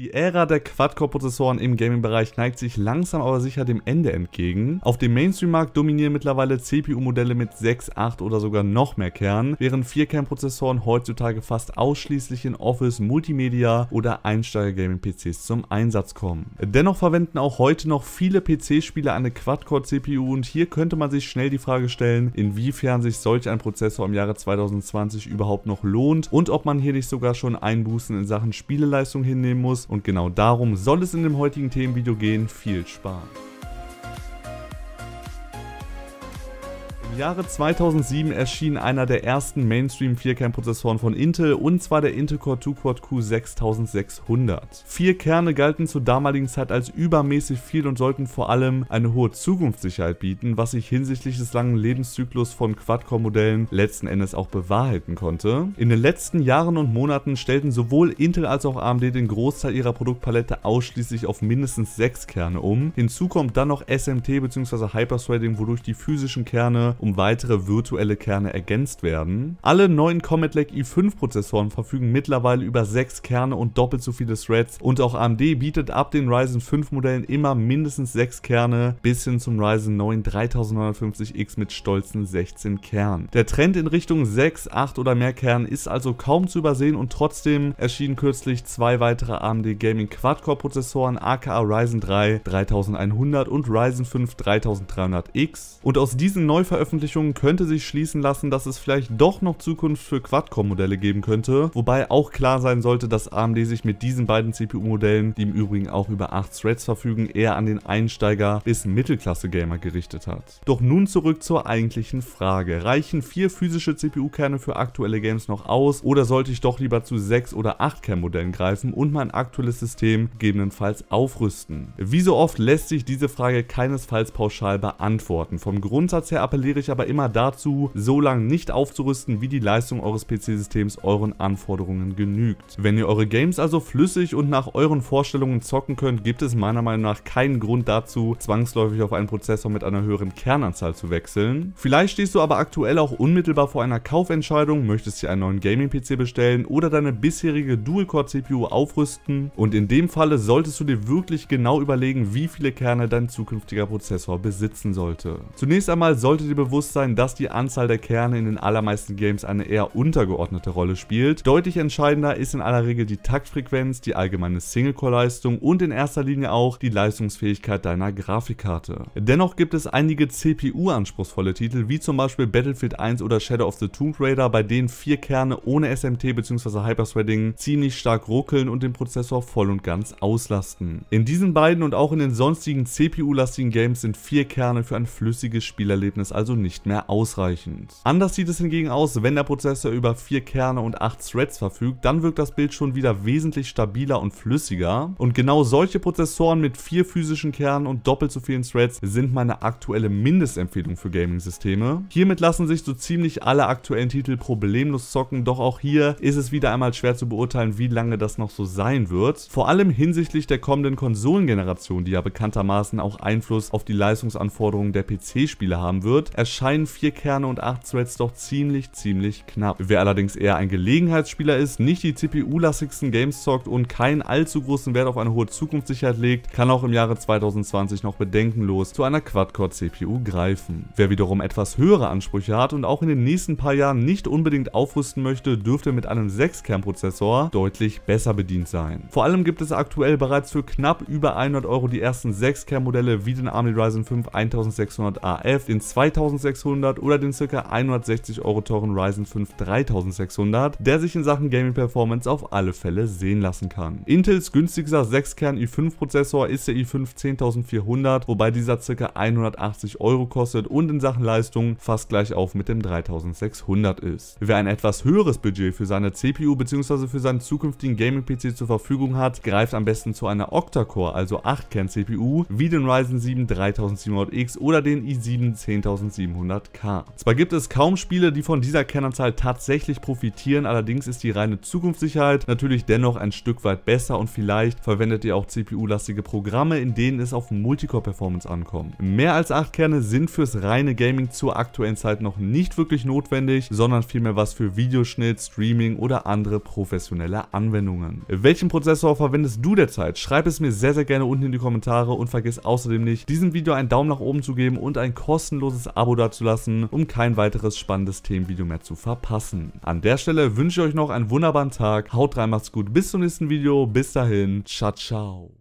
Die Ära der Quad-Core-Prozessoren im Gaming-Bereich neigt sich langsam aber sicher dem Ende entgegen. Auf dem Mainstream-Markt dominieren mittlerweile CPU-Modelle mit 6, 8 oder sogar noch mehr Kernen, während 4-Kern-Prozessoren heutzutage fast ausschließlich in Office, Multimedia oder Einsteiger-Gaming-PCs zum Einsatz kommen. Dennoch verwenden auch heute noch viele PC-Spieler eine Quad-Core-CPU und hier könnte man sich schnell die Frage stellen, inwiefern sich solch ein Prozessor im Jahre 2020 überhaupt noch lohnt und ob man hier nicht sogar schon Einbußen in Sachen Spieleleistung hinnehmen muss, und genau darum soll es in dem heutigen Themenvideo gehen. Viel Spaß! Im Jahre 2007 erschien einer der ersten Mainstream-Vierkernprozessoren von Intel und zwar der Intel Core 2 Quad Q6600. Vier Kerne galten zur damaligen Zeit als übermäßig viel und sollten vor allem eine hohe Zukunftssicherheit bieten, was sich hinsichtlich des langen Lebenszyklus von Quad-Core-Modellen letzten Endes auch bewahrheiten konnte. In den letzten Jahren und Monaten stellten sowohl Intel als auch AMD den Großteil ihrer Produktpalette ausschließlich auf mindestens sechs Kerne um. Hinzu kommt dann noch SMT bzw. Hyperthreading, wodurch die physischen Kerne um um weitere virtuelle Kerne ergänzt werden. Alle neuen Comet Lake i5 Prozessoren verfügen mittlerweile über 6 Kerne und doppelt so viele Threads und auch AMD bietet ab den Ryzen 5 Modellen immer mindestens 6 Kerne bis hin zum Ryzen 9 3950X mit stolzen 16 Kernen. Der Trend in Richtung 6, 8 oder mehr Kernen ist also kaum zu übersehen und trotzdem erschienen kürzlich zwei weitere AMD Gaming Quad-Core Prozessoren aka Ryzen 3 3100 und Ryzen 5 3300X und aus diesen neu veröffentlichten Veröffentlichungen könnte sich schließen lassen, dass es vielleicht doch noch Zukunft für Quad-Core-Modelle geben könnte, wobei auch klar sein sollte, dass AMD sich mit diesen beiden CPU-Modellen, die im Übrigen auch über 8 Threads verfügen, eher an den Einsteiger- bis Mittelklasse-Gamer gerichtet hat. Doch nun zurück zur eigentlichen Frage. Reichen vier physische CPU-Kerne für aktuelle Games noch aus oder sollte ich doch lieber zu 6 oder 8 Kernmodellen greifen und mein aktuelles System gegebenenfalls aufrüsten? Wie so oft lässt sich diese Frage keinesfalls pauschal beantworten. Vom Grundsatz her appelliere euch aber immer dazu, so lange nicht aufzurüsten, wie die Leistung eures PC-Systems euren Anforderungen genügt. Wenn ihr eure Games also flüssig und nach euren Vorstellungen zocken könnt, gibt es meiner Meinung nach keinen Grund dazu, zwangsläufig auf einen Prozessor mit einer höheren Kernanzahl zu wechseln. Vielleicht stehst du aber aktuell auch unmittelbar vor einer Kaufentscheidung, möchtest dir einen neuen Gaming-PC bestellen oder deine bisherige Dual-Core-CPU aufrüsten und in dem Falle solltest du dir wirklich genau überlegen, wie viele Kerne dein zukünftiger Prozessor besitzen sollte. Zunächst einmal solltet ihr bewusst sein, dass die Anzahl der Kerne in den allermeisten Games eine eher untergeordnete Rolle spielt. Deutlich entscheidender ist in aller Regel die Taktfrequenz, die allgemeine Singlecore-Leistung und in erster Linie auch die Leistungsfähigkeit deiner Grafikkarte. Dennoch gibt es einige CPU-anspruchsvolle Titel, wie zum Beispiel Battlefield 1 oder Shadow of the Tomb Raider, bei denen vier Kerne ohne SMT bzw. Hyperthreading ziemlich stark ruckeln und den Prozessor voll und ganz auslasten. In diesen beiden und auch in den sonstigen CPU-lastigen Games sind vier Kerne für ein flüssiges Spielerlebnis also nicht mehr ausreichend. Anders sieht es hingegen aus, wenn der Prozessor über 4 Kerne und 8 Threads verfügt, dann wirkt das Bild schon wieder wesentlich stabiler und flüssiger. Und genau solche Prozessoren mit 4 physischen Kernen und doppelt so vielen Threads sind meine aktuelle Mindestempfehlung für Gaming-Systeme. Hiermit lassen sich so ziemlich alle aktuellen Titel problemlos zocken, doch auch hier ist es wieder einmal schwer zu beurteilen, wie lange das noch so sein wird. Vor allem hinsichtlich der kommenden Konsolengeneration, die ja bekanntermaßen auch Einfluss auf die Leistungsanforderungen der PC-Spiele haben wird, erscheinen 4 Kerne und 8 Threads doch ziemlich, ziemlich knapp. Wer allerdings eher ein Gelegenheitsspieler ist, nicht die CPU-lastigsten Games zockt und keinen allzu großen Wert auf eine hohe Zukunftssicherheit legt, kann auch im Jahre 2020 noch bedenkenlos zu einer Quad-Core-CPU greifen. Wer wiederum etwas höhere Ansprüche hat und auch in den nächsten paar Jahren nicht unbedingt aufrüsten möchte, dürfte mit einem 6-Kern-Prozessor deutlich besser bedient sein. Vor allem gibt es aktuell bereits für knapp über 100 Euro die ersten 6-Kern-Modelle wie den Army Ryzen 5 1600AF, den 2000 3600 oder den ca. 160 Euro teuren Ryzen 5 3600, der sich in Sachen Gaming Performance auf alle Fälle sehen lassen kann. Intels günstigster 6-Kern i5 Prozessor ist der i5 10400, wobei dieser ca. 180 Euro kostet und in Sachen Leistung fast gleich auf mit dem 3600 ist. Wer ein etwas höheres Budget für seine CPU bzw. für seinen zukünftigen Gaming-PC zur Verfügung hat, greift am besten zu einer Octa-Core, also 8-Kern-CPU, wie den Ryzen 7 3700X oder den i7 10700 700k. Zwar gibt es kaum Spiele, die von dieser Kernanzahl tatsächlich profitieren, allerdings ist die reine Zukunftssicherheit natürlich dennoch ein Stück weit besser und vielleicht verwendet ihr auch CPU-lastige Programme, in denen es auf Multicore-Performance ankommt. Mehr als 8 Kerne sind fürs reine Gaming zur aktuellen Zeit noch nicht wirklich notwendig, sondern vielmehr was für Videoschnitt, Streaming oder andere professionelle Anwendungen. Welchen Prozessor verwendest du derzeit? Schreib es mir sehr, sehr gerne unten in die Kommentare und vergiss außerdem nicht, diesem Video einen Daumen nach oben zu geben und ein kostenloses Abo zu lassen, um kein weiteres spannendes Themenvideo mehr zu verpassen. An der Stelle wünsche ich euch noch einen wunderbaren Tag, haut rein, macht's gut, bis zum nächsten Video, bis dahin, ciao, ciao.